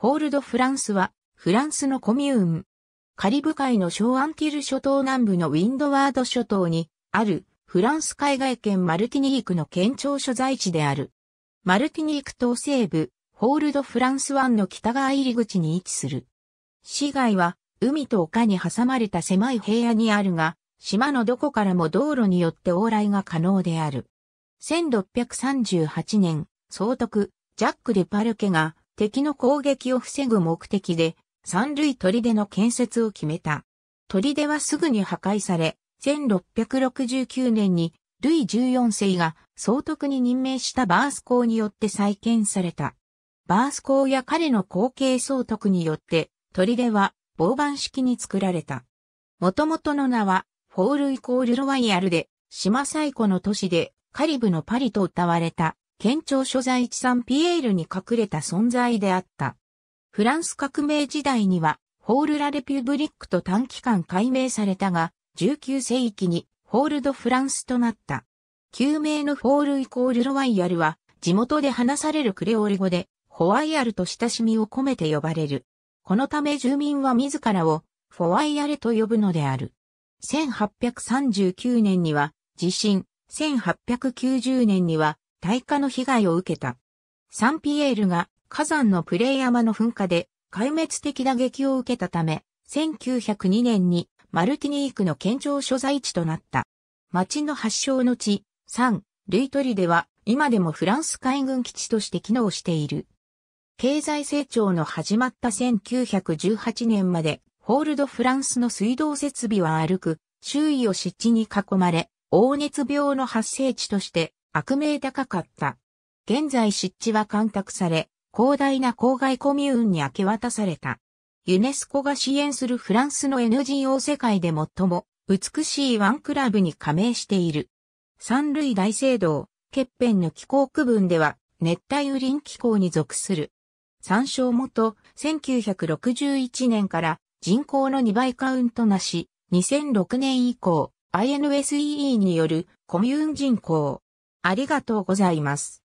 ホールド・フランスは、フランスのコミューン。カリブ海の小アンティル諸島南部のウィンドワード諸島に、ある、フランス海外圏マルティニークの県庁所在地である。マルティニーク東西部、ホールド・フランス湾の北側入り口に位置する。市街は、海と丘に挟まれた狭い平野にあるが、島のどこからも道路によって往来が可能である。1638年、総督、ジャック・デ・パルケが、敵の攻撃を防ぐ目的で、三塁砦の建設を決めた。砦はすぐに破壊され、1669年にルイ14世が総督に任命したバース公によって再建された。バース公や彼の後継総督によって、砦は防板式に作られた。元々の名は、フォールイコールロワイヤルで、島最古の都市で、カリブのパリと歌われた、県庁所在地サンピエールに隠れた存在であった。フランス革命時代には、ホール・ラ・レピュブリックと短期間改名されたが、19世紀にホール・ド・フランスとなった。旧名のフォールイコール・ロワイヤルは、地元で話されるクレオール語で、ホワイヤルと親しみを込めて呼ばれる。このため住民は自らを、フォワイヤレと呼ぶのである。1839年には、地震、1890年には、大火の被害を受けた。サンピエールが火山のプレイ山の噴火で壊滅的打撃を受けたため、1902年にマルティニークの県庁所在地となった。町の発祥の地、サン、ルイトリでは今でもフランス海軍基地として機能している。経済成長の始まった1918年まで、ホールドフランスの水道設備は歩く、周囲を湿地に囲まれ、黄熱病の発生地として悪名高かった。現在湿地は干拓され、広大な郊外コミューンに明け渡された。ユネスコが支援するフランスの NGO 世界で最も美しいワンクラブに加盟している。三類大聖堂、欠片の気候区分では熱帯雨林気候に属する。参照元、1961年から人口の2倍カウントなし、2006年以降、INSEE によるコミューン人口、ありがとうございます。